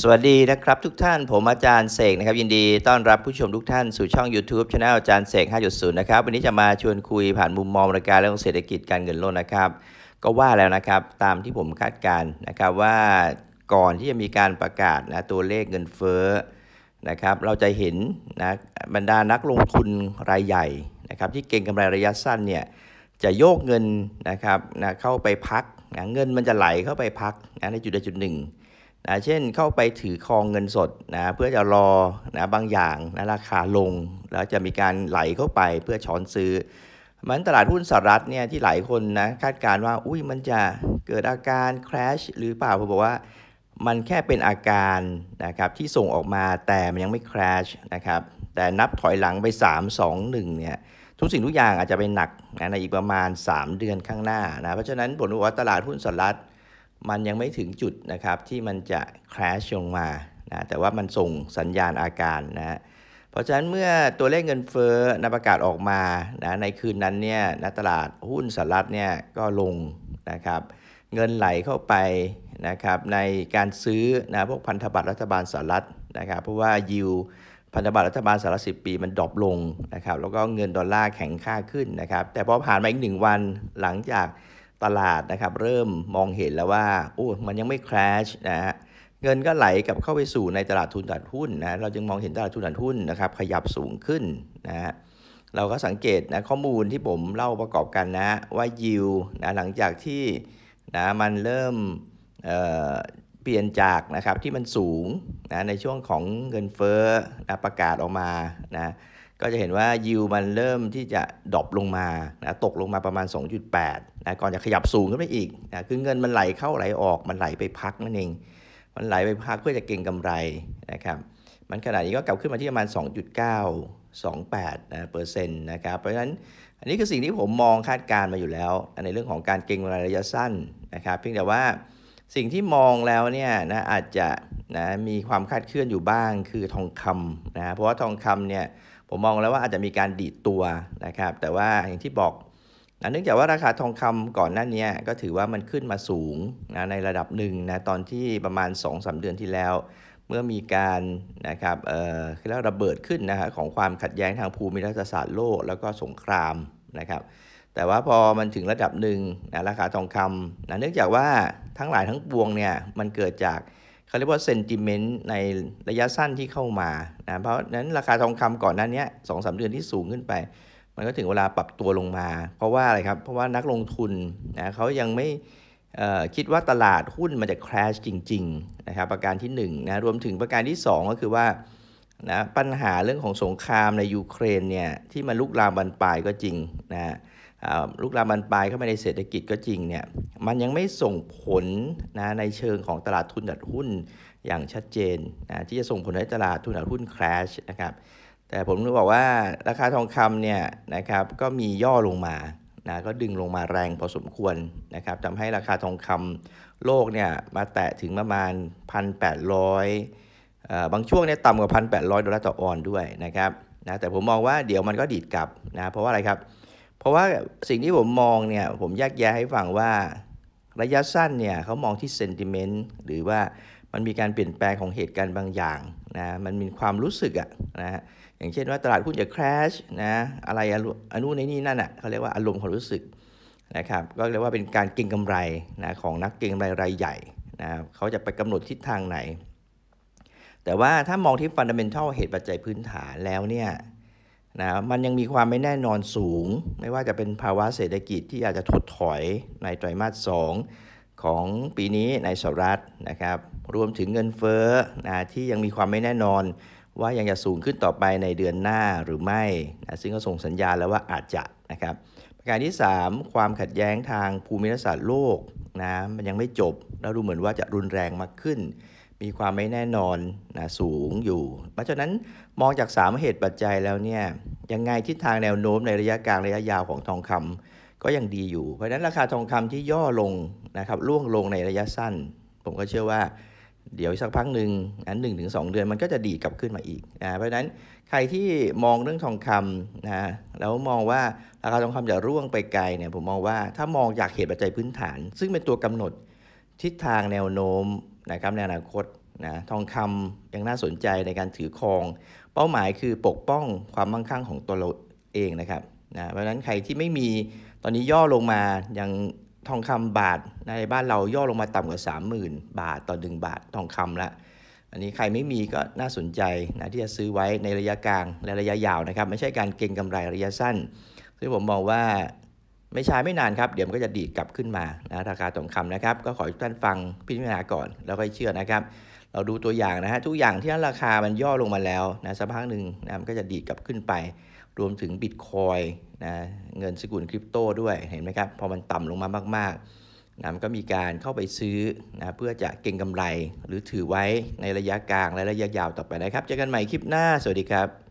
สวัสดีนะครับทุกท่านผมอาจารย์เสกนะครับ ยินดีต้อนรับผู้ชมทุกท่านสู่ช่อง YouTube ช anel อาจารย์เสก5.0นะครับวันนี้จะมาชวนคุยผ่านมุมมองราการเรื่องเศรษฐกิจการเงินโลกนะครับ ก็ว่าแล้วนะครับ ตามที่ผมคาดการนะครับว่าก่อนที่จะมีการประกาศนะตัวเลขเงินเฟ้อนะครับเราจะเห็นนะบรรดานักลงทุนรายใหญ่นะครับที่เก่งกำไรระยะสั้นเนี่ยจะโยกเงินนะครับนะเข้าไปพักนะเงินมันจะไหลเข้าไปพักนะในจุดใดจุดหนึ่งนะเช่นเข้าไปถือครองเงินสดนะเพื่อจะรอนะบางอย่างนะราคาลง แล้วจะมีการไหลเข้าไปเพื่อช้อนซื้อมันตลาดหุ้นสหรัฐเนี่ยที่หลายคนนะคาดการว่า อุ้ยมันจะเกิดอาการครชหรือเปล่า ผมบอกว่ามันแค่เป็นอาการนะครับที่ส่งออกมาแต่มันยังไม่คราชนะครับแต่นับถอยหลังไป 3 2 1เนี่ยทุกสิ่งทุกอย่างอาจจะเป็นหนักนะในอีกประมาณ 3 เดือนข้างหน้านะเพราะฉะนั้นผมบอกว่าตลาดหุ้นสหรัฐมันยังไม่ถึงจุดนะครับที่มันจะแครชลงมานะแต่ว่ามันส่งสัญญาณอาการนะ เพราะฉะนั้นเมื่อตัวเลขเงินเฟ้อนประกาศออกมานะในคืนนั้นเนี่ยนะตลาดหุ้นสหรัฐเนี่ยก็ลงนะครับ เงินไหลเข้าไปนะครับในการซื้อนะพวกพันธบัตรรัฐบาลสหรัฐนะครับ เพราะว่ายิวพันธบัตรรัฐบาลสหรัฐสิปีมันดรอปลงนะครับ แล้วก็เงินดอลลาร์แข็งค่าขึ้นนะครับ แต่พอผ่านมาอีกหนึ่งวันหลังจากตลาดนะครับ เริ่มมองเห็นแล้วว่าโอ้ มันยังไม่คราชนะฮะ เงินก็ไหลกลับเข้าไปสู่ในตลาดทุนตลาดหุ้นนะ เราจึงมองเห็นตลาดทุนตลาดหุ้นนะครับ ขยับสูงขึ้นนะฮะ เราก็สังเกตนะข้อมูลที่ผมเล่าประกอบกันนะว่ายิวนะหลังจากที่นะมันเริ่มเปลี่ยนจากนะครับที่มันสูงนะในช่วงของเงินเฟ้อนะประกาศออกมานะก็จะเห็นว่ายิวมันเริ่มที่จะดรอปลงมานะตกลงมาประมาณ 2.8นะก่อนจะขยับสูงขึ้นไปอีกนะคือเงินมันไหลเข้าไหลออกมันไหลไปพักนั่นเอง มันไหลไปพักเพื่อจะเก็งกำไรนะครับมันขนาดนี้ก็กลับขึ้นมาที่ประมาณ 2.9 28นะเปอร์เซ็นต์นะครับเพราะฉะนั้นอันนี้คือสิ่งที่ผมมองคาดการมาอยู่แล้ว ในเรื่องของการเก็งกำไรระยะสั้นนะครับเพียงแต่ว่าสิ่งที่มองแล้วเนี่ยนะอาจจะนะมีความคาดเคลื่อนอยู่บ้างคือทองคำนะเพราะว่าทองคำเนี่ย ผมมองแล้วว่าอาจจะมีการดีดตัวนะครับ แต่ว่าอย่างที่บอกนะเนื่องจากว่าราคาทองคำ ก่อนหน้านี้ก็ถือว่ามันขึ้นมาสูงนะในระดับหนึ่งนะตอนที่ประมาณ2อสเดือนที่แล้ว เมื่อมีการนะครับเอ่อคือระเบิดขึ้นนะครของความขัดแย้งทางภูมิรัฐศาสตร์โลกแล้วก็สงครามนะครับ แต่ว่าพอมันถึงระดับหนึ่งนะราคาทองคำนะเนื่องจากว่าทั้งหลายทั้งปวงเนี่ยมันเกิดจากเขาเรียกว่าเซนติเมนต์ในระยะสั้นที่เข้ามานะเพราะนั้นราคาทองคำก่อนหน้านี้สองสาเดือนที่สูงขึ้นไป มันก็ถึงเวลาปรับตัวลงมา เพราะว่าอะไรครับเพราะว่านักลงทุนนะเขายังไม่คิดว่าตลาดหุ้นมันจะคราชจริงๆนะครับประการที่1นะรวมถึงประการที่ 2 ก็คือว่านะปัญหาเรื่องของสงครามในยูเครนเนี่ยที่มันลุกลามบันปลายก็จริงนะลุกลามบานปลายเข้ามาในเศรษฐกิจก็จริงเนี่ย มันยังไม่ส่งผลนะในเชิงของตลาดทุนดัดหุ้นอย่างชัดเจนนะที่จะส่งผลให้ตลาดทุนดัดหุ้นคลาชนะครับแต่ผมรู้บอกว่าราคาทองคำเนี่ยนะครับก็มีย่อลงมานะก็ดึงลงมาแรงพอสมควรนะครับทำให้ราคาทองคำโลกเนี่ยมาแตะถึงประมาณ 1,800 บางช่วงเนี่ยต่ำกว่า 1,800ดอลลาร์ต่อออนด้วยนะครับนะแต่ผมมองว่าเดี๋ยวมันก็ดีดกลับนะเพราะว่าอะไรครับราะว่าสิ่งที่ผมมองเนี่ยผมแยกแยะให้ฟังว่าระยะสั้นเนี่ย เขามองที่เซนติเมนต์หรือว่ามันมีการเปลี่ยนแปลงของเหตุการณ์บางอย่างนะมันมีความรู้สึกอะนะอย่างเช่นว่าตลาดหุ้นจะแครชนะอะไรอนุในนี่นั่นอะเขาเรียกว่าอารมณ์ความรู้สึกนะครับก็เรียกว่าเป็นการเก็งกำไรนะของนักเก็งกำไรรายใหญ่นะเขาจะไปกำหนดทิศทางไหน แต่ว่าถ้ามองที่ฟันดัมเบลทัลเหตุปัจจัยพื้นฐานแล้วเนี่ยนะมันยังมีความไม่แน่นอนสูง ไม่ว่าจะเป็นภาวะเศรษฐกิจที่อาจจะถดถอยในไตรมาส2ของปีนี้ในสหรัฐนะครับรวมถึงเงินเฟ้อนะที่ยังมีความไม่แน่นอนว่ายังจะสูงขึ้นต่อไปในเดือนหน้าหรือไม่นะซึ่งก็ส่งสัญญาณแล้วว่าอาจจะนะครับ ประการที่ 3 ความขัดแย้งทางภูมิรัศาสตร์โลกนะมันยังไม่จบแล้วดูเหมือนว่าจะรุนแรงมากขึ้นมีความไม่แน่นอนนะสูงอยู่ เพราะฉะนั้นมองจาก3เหตุปัจจัยแล้วเนี่ยยังไงทิศทางแนวโน้ม ในระยะกลาง ระยะยาวของทองคำ ก็ยังดีอยู่ เพราะฉะนั้นราคาทองคำที่ย่อลงนะครับร่วงลงในระยะสั้น ผมก็เชื่อว่าเดี๋ยวสักพักหนึ่งอันหนึ่งถึงสองเดือนมันก็จะดีกลับขึ้นมาอีกนะ เพราะฉะนั้นใครที่มองเรื่องทองคำนะแล้วมองว่าราคาทองคำจะร่วงไปไกลเนี่ยผมมองว่าถ้ามองจากเหตุปัจจัยพื้นฐาน ซึ่งเป็นตัวกำหนดทิศทางแนวโน้มนะครับในอนาคตนะทองคำยังน่าสนใจในการถือครอง เป้าหมายคือปกป้องความมั่งคั่งของตัวเราเองนะครับนะเพราะฉะนั้นใครที่ไม่มีตอนนี้ย่อลงมาอย่างทองคำบาทในบ้านเราย่อลงมาต่ำกว่า30,000 บาทต่อ1บาททองคำละอันนี้ใครไม่มีก็น่าสนใจนะที่จะซื้อไว้ในระยะกลางและระยะยาวนะครับ ไม่ใช่การเก็งกำไรระยะสั้นซึ่งผมมองว่าไม่ช้าไม่นานครับ เดี๋ยวมันก็จะดีดกลับขึ้นมานะราคาทองคำนะครับ ก็ขอทห้ท่านฟังพิจารณาก่อน แล้วก็เชื่อนะครับ เราดูตัวอย่างนะฮะ ทุกอย่างที่ราคามันย่อลงมาแล้วนะสักพักหนึ่งนะมันก็จะดีดกลับขึ้นไป รวมถึงบิตคอยนะเงินสกุลคริปโตด้วยเห็นไหมครับ พอมันต่ำลงมามาก ๆนะมันก็มีการเข้าไปซื้อนะเพื่อจะเก็งกำไร หรือถือไว้ในระยะกลางและระยะยาวต่อไปนะครับเจอกันใหม่คลิปหน้าสวัสดีครับ